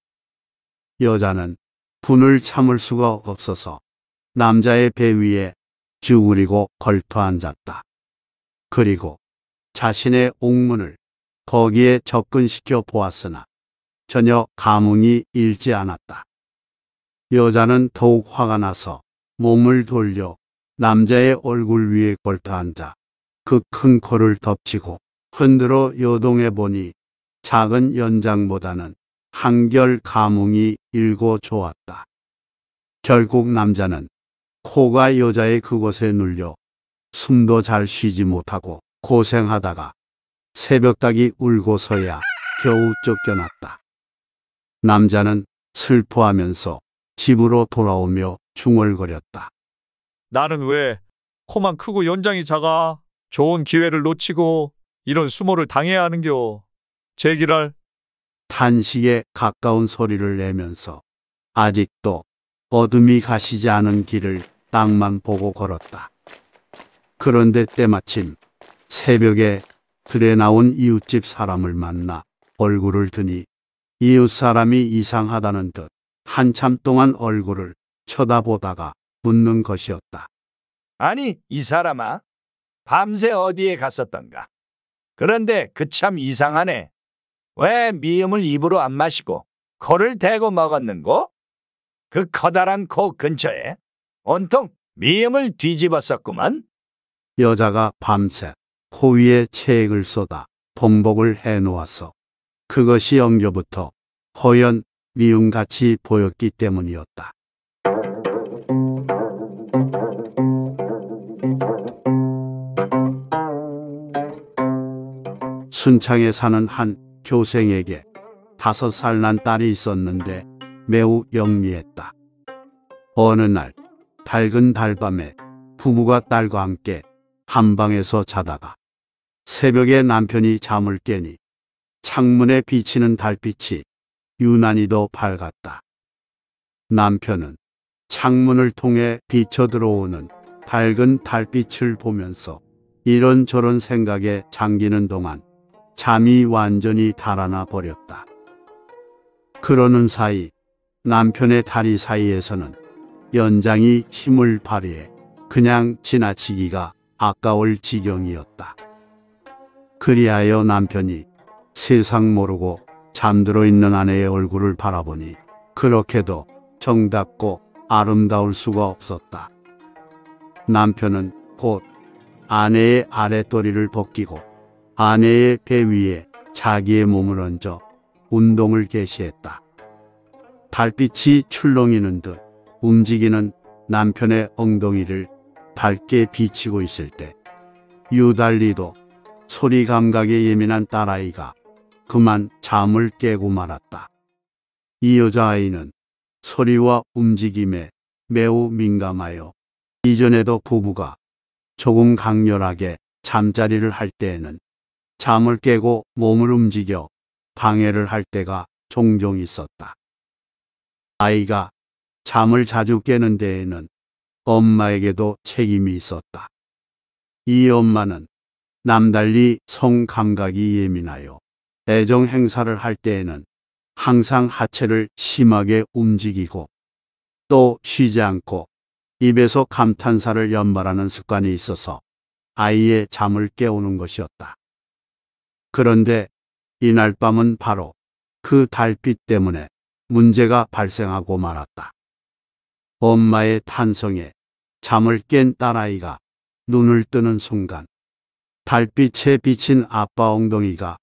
C: 여자는 분을 참을 수가 없어서 남자의 배 위에 쭈그리고 걸터앉았다. 그리고 자신의 옥문을 거기에 접근시켜 보았으나 전혀 감흥이 일지 않았다. 여자는 더욱 화가 나서 몸을 돌려 남자의 얼굴 위에 걸터앉아 그 큰 코를 덮치고 흔들어 요동해 보니 작은 연장보다는 한결 감흥이 일고 좋았다. 결국 남자는 코가 여자의 그곳에 눌려 숨도 잘 쉬지 못하고 고생하다가 새벽닭이 울고서야 겨우 쫓겨났다. 남자는 슬퍼하면서 집으로 돌아오며 중얼거렸다.
B: 나는 왜 코만 크고 연장이 작아 좋은 기회를 놓치고 이런 수모를 당해야 하는겨. 제기랄
C: 탄식에 가까운 소리를 내면서 아직도 어둠이 가시지 않은 길을 땅만 보고 걸었다. 그런데 때마침 새벽에 들에 나온 이웃집 사람을 만나 얼굴을 드니 이웃 사람이 이상하다는 듯 한참 동안 얼굴을 쳐다보다가 묻는 것이었다.
B: 아니, 이 사람아. 밤새 어디에 갔었던가. 그런데 그 참 이상하네. 왜 미음을 입으로 안 마시고 코를 대고 먹었는고? 그 커다란 코 근처에 온통 미음을
C: 뒤집었었구만. 여자가 밤새 코 위에 체액을 쏟아 번복을 해놓았어. 그것이 연교부터 허연 미움같이 보였기 때문이었다. 순창에 사는 한 교생에게 다섯 살 난 딸이 있었는데 매우 영리했다. 어느 날 밝은 달밤에 부부가 딸과 함께 한방에서 자다가 새벽에 남편이 잠을 깨니 창문에 비치는 달빛이 유난히도 밝았다. 남편은 창문을 통해 비쳐 들어오는 밝은 달빛을 보면서 이런저런 생각에 잠기는 동안 잠이 완전히 달아나 버렸다. 그러는 사이 남편의 다리 사이에서는 연장이 힘을 발휘해 그냥 지나치기가 아까울 지경이었다. 그리하여 남편이 세상 모르고 잠들어 있는 아내의 얼굴을 바라보니 그렇게도 정답고 아름다울 수가 없었다. 남편은 곧 아내의 아랫도리를 벗기고 아내의 배 위에 자기의 몸을 얹어 운동을 개시했다. 달빛이 출렁이는 듯 움직이는 남편의 엉덩이를 밝게 비치고 있을 때 유달리도 소리 감각에 예민한 딸아이가 그만 잠을 깨고 말았다. 이 여자아이는 소리와 움직임에 매우 민감하여 이전에도 부부가 조금 강렬하게 잠자리를 할 때에는 잠을 깨고 몸을 움직여 방해를 할 때가 종종 있었다. 아이가 잠을 자주 깨는 데에는 엄마에게도 책임이 있었다. 이 엄마는 남달리 성감각이 예민하여 애정 행사를 할 때에는 항상 하체를 심하게 움직이고 또 쉬지 않고 입에서 감탄사를 연발하는 습관이 있어서 아이의 잠을 깨우는 것이었다. 그런데 이날 밤은 바로 그 달빛 때문에 문제가 발생하고 말았다. 엄마의 탄성에 잠을 깬 딸아이가 눈을 뜨는 순간 달빛에 비친 아빠 엉덩이가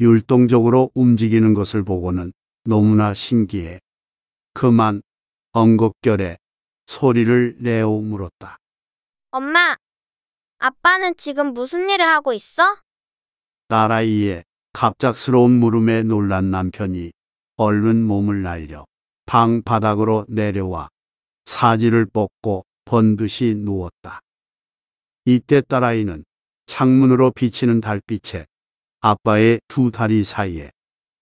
C: 율동적으로 움직이는 것을 보고는 너무나 신기해 그만 엉겁결에 소리를 내어 물었다.
H: 엄마, 아빠는 지금 무슨 일을 하고 있어?
C: 딸아이의 갑작스러운 물음에 놀란 남편이 얼른 몸을 날려 방 바닥으로 내려와 사지를 벗고 번듯이 누웠다. 이때 딸아이는 창문으로 비치는 달빛에 아빠의 두 다리 사이에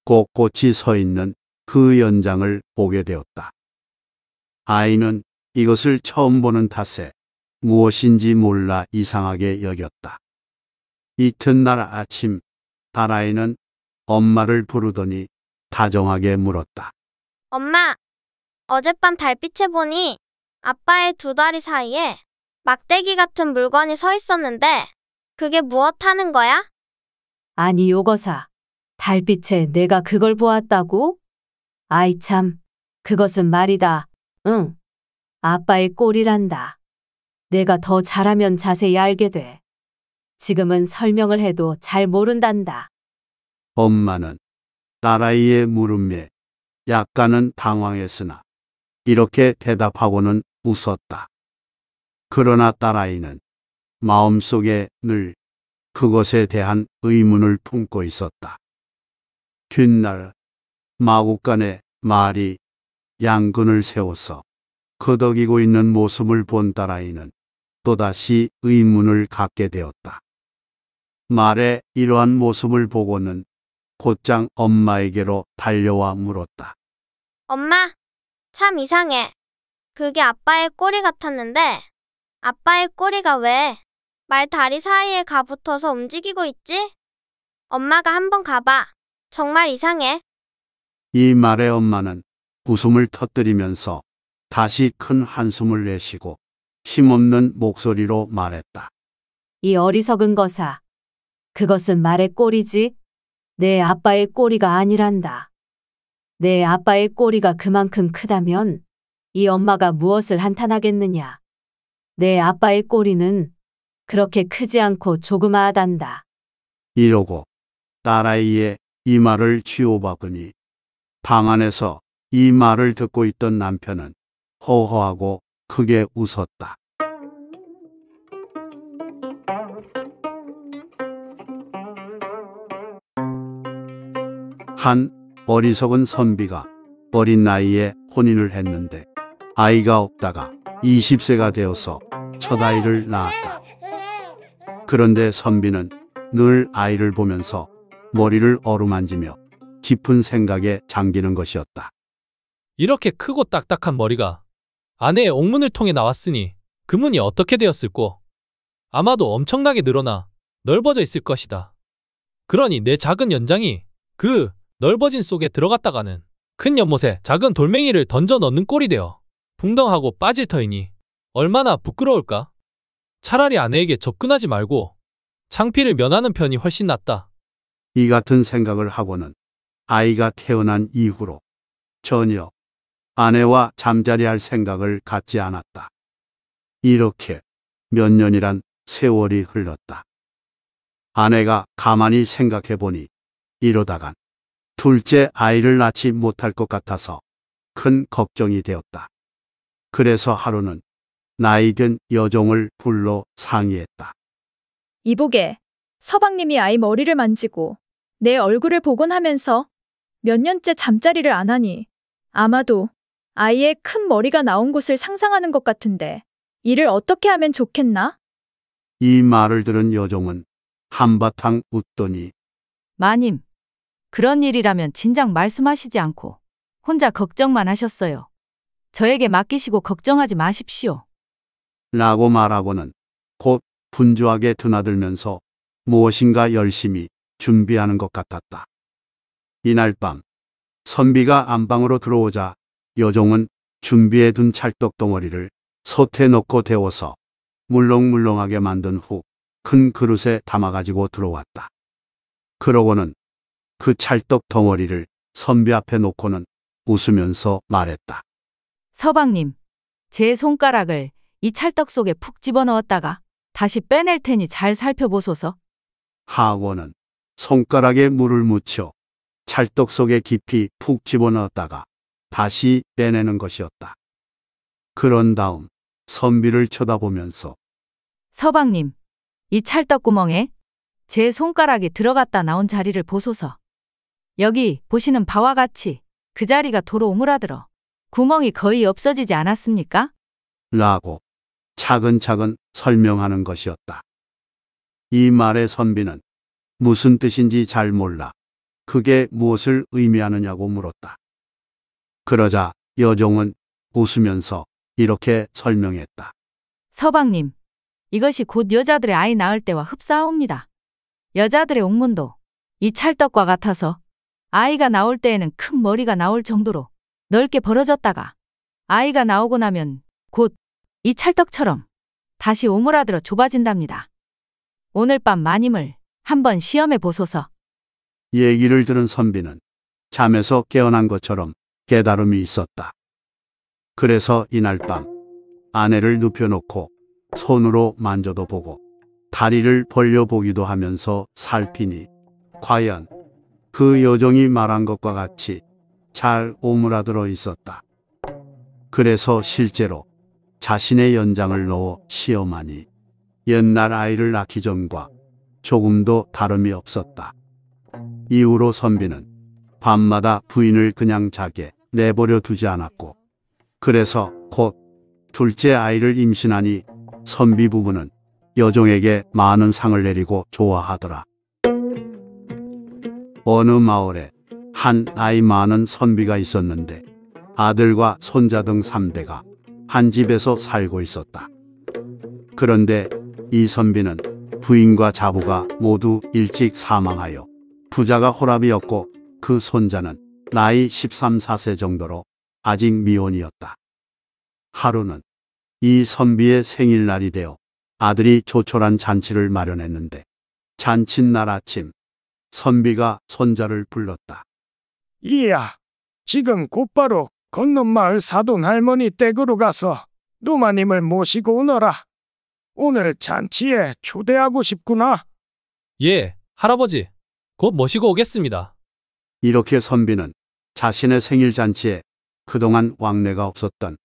C: 꼿꼿이 서 있는 그 연장을 보게 되었다. 아이는 이것을 처음 보는 탓에 무엇인지 몰라 이상하게 여겼다. 이튿날 아침 다라이는 엄마를 부르더니 다정하게 물었다.
H: 엄마, 어젯밤 달빛에 보니 아빠의 두 다리 사이에 막대기 같은 물건이 서 있었는데 그게 무엇 하는
D: 거야? 아니 요거사. 달빛에 내가 그걸 보았다고? 아이 참, 그것은 말이다. 응. 아빠의 꼴이란다. 내가 더 잘하면 자세히 알게 돼. 지금은 설명을 해도 잘 모른단다.
C: 엄마는 딸아이의 물음에 약간은 당황했으나 이렇게 대답하고는 웃었다. 그러나 딸아이는 마음속에 늘 그것에 대한 의문을 품고 있었다. 뒷날 마국간에 말이 양근을 세워서 거덕이고 있는 모습을 본 딸아이는 또다시 의문을 갖게 되었다. 말의 이러한 모습을 보고는 곧장 엄마에게로 달려와 물었다.
H: 엄마, 참 이상해. 그게 아빠의 꼬리 같았는데, 아빠의 꼬리가 왜 말 다리 사이에 가붙어서 움직이고 있지? 엄마가 한번 가봐. 정말 이상해.
C: 이 말에 엄마는 웃음을 터뜨리면서 다시 큰 한숨을 내쉬고 힘없는 목소리로 말했다.
D: 이 어리석은 거사. 그것은 말의 꼬리지 내 아빠의 꼬리가 아니란다. 내 아빠의 꼬리가 그만큼 크다면 이 엄마가 무엇을 한탄하겠느냐. 내 아빠의 꼬리는 그렇게 크지 않고 조그마하단다.
C: 이러고 딸아이의 이 말을 치오박으니 방 안에서 이 말을 듣고 있던 남편은 허허하고 크게 웃었다. 한 어리석은 선비가 어린 나이에 혼인을 했는데 아이가 없다가 20세가 되어서 첫 아이를 낳았다. 그런데 선비는 늘 아이를 보면서 머리를 어루만지며 깊은 생각에 잠기는 것이었다.
I: 이렇게 크고 딱딱한 머리가 아내의 옥문을 통해 나왔으니 그 문이 어떻게 되었을꼬? 아마도 엄청나게 늘어나 넓어져 있을 것이다. 그러니 내 작은 연장이 그 넓어진 속에 들어갔다가는 큰 연못에 작은 돌멩이를 던져 넣는 꼴이 되어 붕덩하고 빠질 터이니 얼마나 부끄러울까? 차라리 아내에게 접근하지 말고 창피를 면하는 편이 훨씬 낫다.
C: 이 같은 생각을 하고는 아이가 태어난 이후로 전혀 아내와 잠자리할 생각을 갖지 않았다. 이렇게 몇 년이란 세월이 흘렀다. 아내가 가만히 생각해 보니 이러다간 둘째 아이를 낳지 못할 것 같아서 큰 걱정이 되었다. 그래서 하루는 나이 든 여종을 불러 상의했다.
E: 이보게, 서방님이 아이 머리를 만지고 내 얼굴을 보곤 하면서 몇 년째 잠자리를 안 하니 아마도 아이의 큰 머리가 나온 곳을 상상하는 것 같은데 이를 어떻게 하면 좋겠나?
C: 이 말을 들은 여종은 한바탕 웃더니
E: 마님, 그런 일이라면 진작 말씀하시지 않고 혼자 걱정만 하셨어요. 저에게 맡기시고 걱정하지 마십시오.
C: 라고 말하고는 곧 분주하게 드나들면서 무엇인가 열심히 준비하는 것 같았다. 이날 밤 선비가 안방으로 들어오자 여종은 준비해 둔 찰떡 덩어리를 솥에 넣고 데워서 물렁물렁하게 만든 후 큰 그릇에 담아가지고 들어왔다. 그러고는 그 찰떡 덩어리를 선비 앞에 놓고는 웃으면서 말했다.
E: 서방님, 제 손가락을 이 찰떡 속에 푹 집어넣었다가 다시 빼낼 테니 잘 살펴보소서.
C: 하원은 손가락에 물을 묻혀 찰떡 속에 깊이 푹 집어넣었다가 다시 빼내는 것이었다. 그런 다음 선비를 쳐다보면서
E: 서방님, 이 찰떡 구멍에 제 손가락이 들어갔다 나온 자리를 보소서. 여기 보시는 바와 같이 그 자리가 도로 오므라들어 구멍이 거의 없어지지 않았습니까?
C: 라고 차근차근 설명하는 것이었다. 이 말의 선비는 무슨 뜻인지 잘 몰라 그게 무엇을 의미하느냐고 물었다. 그러자 여종은 웃으면서 이렇게 설명했다.
E: 서방님, 이것이 곧 여자들의 아이 낳을 때와 흡사옵니다 여자들의 옥문도 이 찰떡과 같아서 아이가 나올 때에는 큰 머리가 나올 정도로 넓게 벌어졌다가 아이가 나오고 나면 곧 이 찰떡처럼 다시 오므라들어 좁아진답니다. 오늘 밤 마님을 한번 시험해 보소서.
C: 얘기를 들은 선비는 잠에서 깨어난 것처럼 깨달음이 있었다. 그래서 이날 밤 아내를 눕혀놓고 손으로 만져도 보고 다리를 벌려보기도 하면서 살피니 과연 그여종이 말한 것과 같이 잘 오므라들어 있었다. 그래서 실제로 자신의 연장을 넣어 시험하니 옛날 아이를 낳기 전과 조금도 다름이 없었다. 이후로 선비는 밤마다 부인을 그냥 자게 내버려 두지 않았고 그래서 곧 둘째 아이를 임신하니 선비 부부는 여종에게 많은 상을 내리고 좋아하더라. 어느 마을에 한 나이 많은 선비가 있었는데 아들과 손자 등 3대가 한 집에서 살고 있었다. 그런데 이 선비는 부인과 자부가 모두 일찍 사망하여 부자가 호랍이었고 그 손자는 나이 13, 4세 정도로 아직 미혼이었다. 하루는 이 선비의 생일날이 되어 아들이 조촐한 잔치를 마련했는데 잔칫날 아침 선비가 손자를 불렀다.
H: 이야, 지금 곧바로 건넌 마을 사돈 할머니 댁으로 가서 노마님을 모시고 오너라. 오늘 잔치에 초대하고 싶구나.
C: 예, 할아버지. 곧 모시고 오겠습니다. 이렇게 선비는 자신의 생일 잔치에 그동안 왕래가 없었던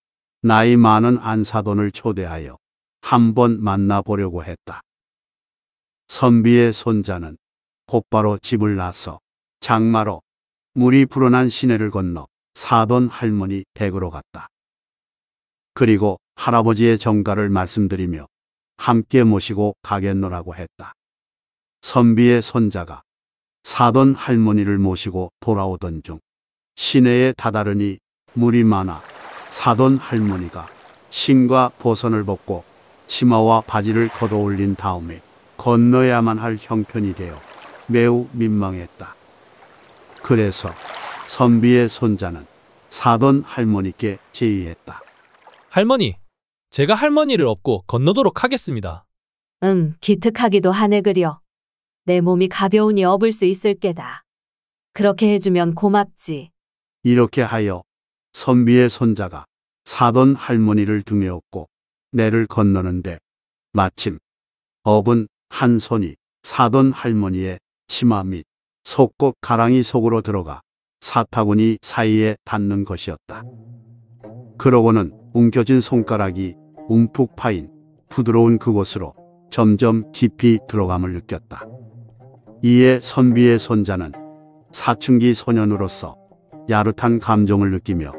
C: 나이 많은 안사돈을 초대하여 한번 만나보려고 했다. 선비의 손자는 곧바로 집을 나서 장마로 물이 불어난 시내를 건너 사번 할머니 댁으로 갔다. 그리고 할아버지의 정가를 말씀드리며 함께 모시고 가겠노라고 했다. 선비의 손자가 사번 할머니를 모시고 돌아오던 중 시내에 다다르니 물이 많아 사번 할머니가 신과 보선을 벗고 치마와 바지를 걷어올린 다음에 건너야만 할 형편이 되어 매우 민망했다. 그래서 선비의 손자는 사돈 할머니께 제의했다. 할머니, 제가
I: 할머니를 업고 건너도록 하겠습니다.
D: 응, 기특하기도 하네 그려. 내 몸이 가벼우니 업을 수 있을 게다. 그렇게 해주면 고맙지.
C: 이렇게 하여 선비의 손자가 사돈 할머니를 등에 업고 내를 건너는데 마침 업은 한 손이 사돈 할머니의 치마 및 속곳 가랑이 속으로 들어가 사타구니 사이에 닿는 것이었다. 그러고는 움켜진 손가락이 움푹 파인 부드러운 그곳으로 점점 깊이 들어감을 느꼈다. 이에 선비의 손자는 사춘기 소년으로서 야릇한 감정을 느끼며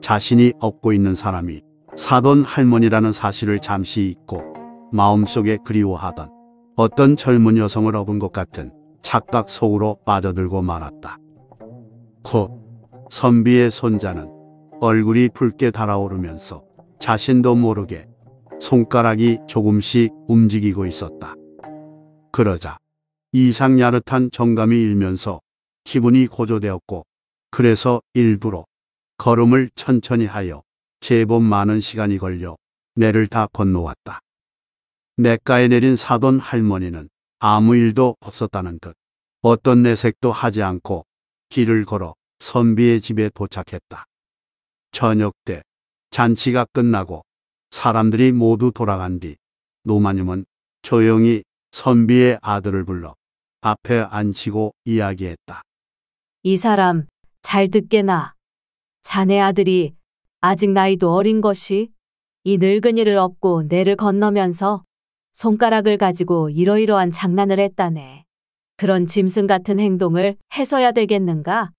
C: 자신이 업고 있는 사람이 사돈 할머니라는 사실을 잠시 잊고 마음속에 그리워하던 어떤 젊은 여성을 업은 것 같은 착각 속으로 빠져들고 말았다. 곧 선비의 손자는 얼굴이 붉게 달아오르면서 자신도 모르게 손가락이 조금씩 움직이고 있었다. 그러자 이상 야릇한 정감이 일면서 기분이 고조되었고 그래서 일부러 걸음을 천천히 하여 제법 많은 시간이 걸려 내를 다 건너왔다. 내가에 내린 사돈 할머니는 아무 일도 없었다는 듯 어떤 내색도 하지 않고 길을 걸어 선비의 집에 도착했다. 저녁 때 잔치가 끝나고 사람들이 모두 돌아간 뒤 노마님은 조용히 선비의 아들을 불러 앞에 앉히고 이야기했다.
D: 이 사람 잘 듣게나. 자네 아들이 아직 나이도 어린 것이 이 늙은이를 업고 내를 건너면서 손가락을 가지고 이러이러한 장난을 했다네. 그런 짐승 같은 행동을 해서야 되겠는가?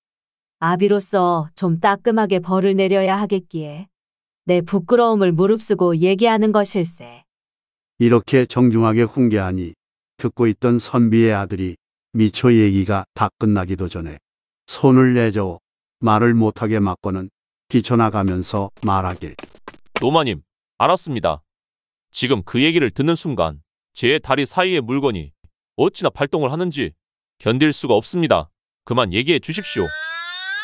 D: 아비로서 좀 따끔하게 벌을 내려야 하겠기에 내 부끄러움을 무릅쓰고 얘기하는 것일세.
C: 이렇게 정중하게 훈계하니 듣고 있던 선비의 아들이 미처 얘기가 다 끝나기도 전에 손을 내저 말을 못하게 막고는 뛰쳐나가면서 말하길.
I: 노마님, 알았습니다. 지금 그 얘기를 듣는 순간 제 다리 사이의 물건이 어찌나 발동을 하는지 견딜 수가 없습니다. 그만 얘기해 주십시오.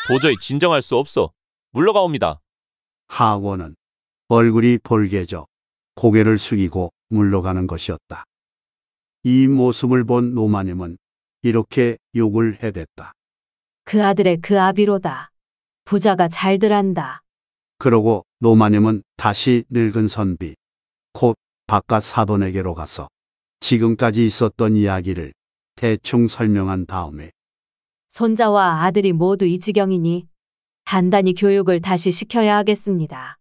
I: 도저히 진정할 수 없어 물러가옵니다.
C: 하원은 얼굴이 벌개져 고개를 숙이고 물러가는 것이었다. 이 모습을 본 노마님은 이렇게 욕을 해댔다.
D: 그 아들의 그 아비로다. 부자가 잘들한다.
C: 그러고 노마님은 다시 늙은 선비 곧 바깥 사돈에게로 가서 지금까지 있었던 이야기를 대충 설명한 다음에
D: 손자와 아들이 모두 이 지경이니 단단히 교육을 다시 시켜야 하겠습니다.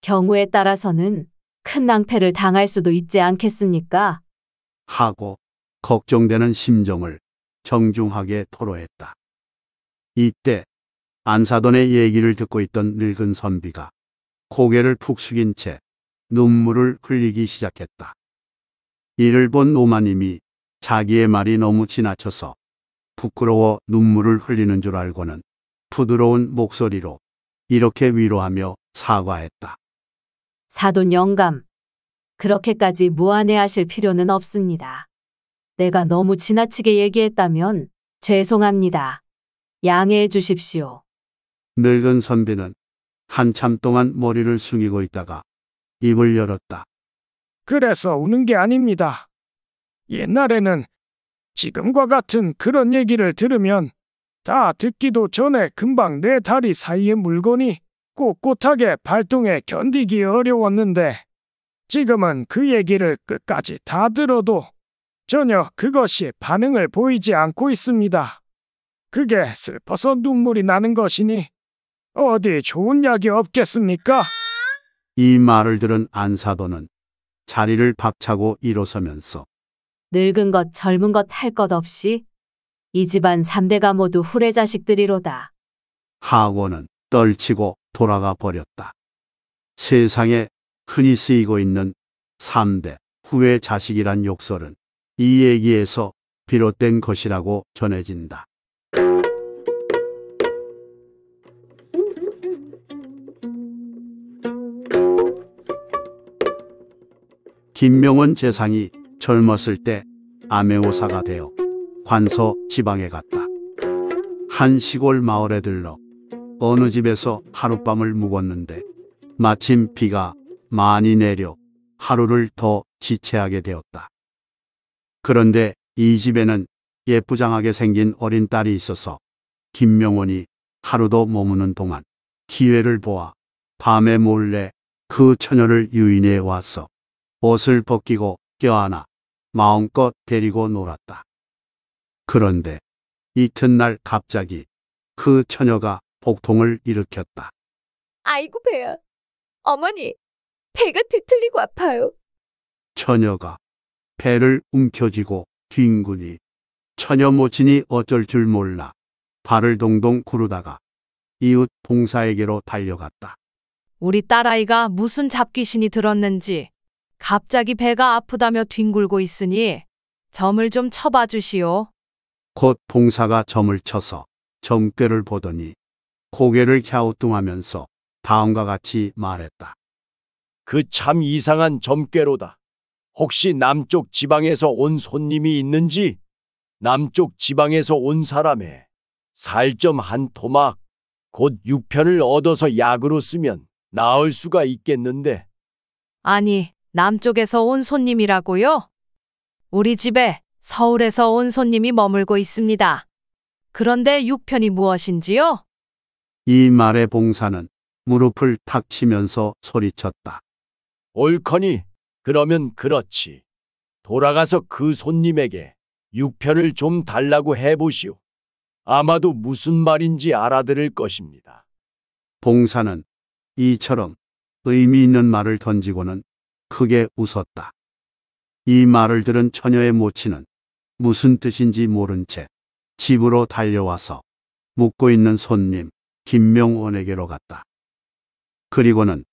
D: 경우에 따라서는 큰 낭패를 당할 수도 있지 않겠습니까?
C: 하고 걱정되는 심정을 정중하게 토로했다. 이때 안사돈의 얘기를 듣고 있던 늙은 선비가 고개를 푹 숙인 채 눈물을 흘리기 시작했다. 이를 본 오마님이 자기의 말이 너무 지나쳐서 부끄러워 눈물을 흘리는 줄 알고는 부드러운 목소리로 이렇게 위로하며 사과했다.
D: 사돈 영감, 그렇게까지 무안해하실 필요는 없습니다. 내가 너무 지나치게 얘기했다면 죄송합니다. 양해해 주십시오.
C: 늙은 선비는 한참 동안 머리를 숙이고 있다가 입을 열었다.
H: 그래서 우는 게 아닙니다. 옛날에는 지금과 같은 그런 얘기를 들으면 다 듣기도 전에 금방 내 다리 사이의 물건이 꼿꼿하게 발동해 견디기 어려웠는데 지금은 그 얘기를 끝까지 다 들어도 전혀 그것이 반응을 보이지 않고 있습니다. 그게 슬퍼서 눈물이 나는 것이니
C: 어디 좋은 약이 없겠습니까? 이 말을 들은 안사도는 자리를 박차고 일어서면서
D: 늙은 것 젊은 것 할 것 없이 이 집안 삼대가 모두 후레 자식들이로다.
C: 하고는 떨치고 돌아가 버렸다. 세상에 흔히 쓰이고 있는 3대 후회 자식이란 욕설은 이 얘기에서 비롯된 것이라고 전해진다. 김명원 재상이 젊었을 때 아메오사가 되어 관서 지방에 갔다. 한 시골 마을에 들러 어느 집에서 하룻밤을 묵었는데 마침 비가 많이 내려 하루를 더 지체하게 되었다. 그런데 이 집에는 예쁘장하게 생긴 어린 딸이 있어서 김명원이 하루도 머무는 동안 기회를 보아 밤에 몰래 그 처녀를 유인해 왔어. 옷을 벗기고 껴안아 마음껏 데리고 놀았다. 그런데 이튿날 갑자기 그 처녀가 복통을 일으켰다.
D: 아이고 배야. 어머니, 배가 뒤틀리고 아파요.
C: 처녀가 배를 움켜쥐고 뒹구니 처녀 모친이 어쩔 줄 몰라 발을 동동 구르다가 이웃 봉사에게로 달려갔다.
E: 우리 딸아이가 무슨 잡귀신이 들었는지 갑자기 배가 아프다며 뒹굴고 있으니 점을 좀 쳐 봐 주시오.
C: 곧 봉사가 점을 쳐서 점괘를 보더니 고개를 갸우뚱하면서 다음과 같이 말했다. 그 참 이상한
G: 점괘로다. 혹시 남쪽 지방에서 온 손님이 있는지 남쪽 지방에서 온 사람의 살점 한 토막 곧 육편을 얻어서 약으로 쓰면 나을 수가 있겠는데
E: 아니, 남쪽에서 온 손님이라고요? 우리 집에 서울에서 온 손님이 머물고 있습니다. 그런데 육편이 무엇인지요?
C: 이 말에 봉사는 무릎을 탁 치면서 소리쳤다.
G: 옳거니 그러면 그렇지. 돌아가서 그 손님에게 육편을 좀 달라고 해보시오. 아마도 무슨 말인지 알아들을 것입니다.
C: 봉사는 이처럼 의미 있는 말을 던지고는 크게 웃었다. 이 말을 들은 처녀의 모친은 무슨 뜻인지 모른 채 집으로 달려와서 묵고 있는 손님 김명원에게로 갔다. 그리고는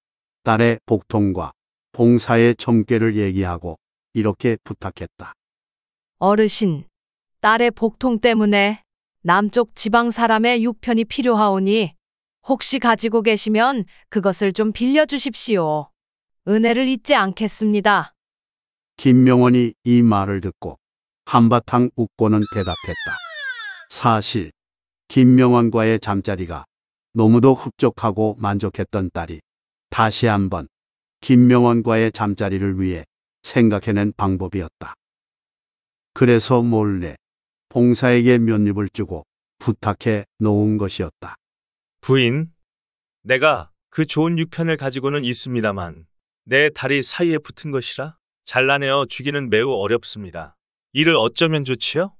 C: 딸의 복통과 봉사의 점괘를 얘기하고 이렇게 부탁했다.
E: 어르신, 딸의 복통 때문에 남쪽 지방 사람의 육편이 필요하오니 혹시 가지고 계시면 그것을 좀 빌려주십시오. 은혜를 잊지 않겠습니다.
C: 김명원이 이 말을 듣고 한바탕 웃고는 대답했다. 사실 김명원과의 잠자리가 너무도 흡족하고 만족했던 딸이 다시 한번 김명원과의 잠자리를 위해 생각해낸 방법이었다. 그래서 몰래 봉사에게 면립을 주고 부탁해 놓은 것이었다.
B: 부인, 내가 그 좋은 육편을 가지고는 있습니다만 내 다리 사이에 붙은 것이라 잘라내어 주기는 매우 어렵습니다. 이를 어쩌면 좋지요?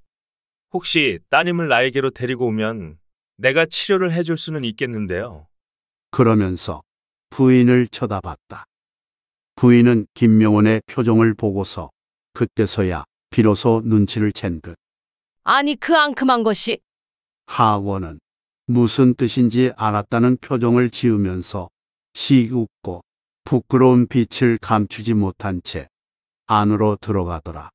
B: 혹시 따님을 나에게로 데리고 오면 내가 치료를 해줄 수는 있겠는데요.
C: 그러면서 부인을 쳐다봤다. 부인은 김명원의 표정을 보고서 그때서야 비로소 눈치를 챈 듯.
E: 아니 그 앙큼한 것이
C: 하원은 무슨 뜻인지 알았다는 표정을 지으면서 시 웃고 부끄러운 빛을 감추지 못한 채 안으로 들어가더라.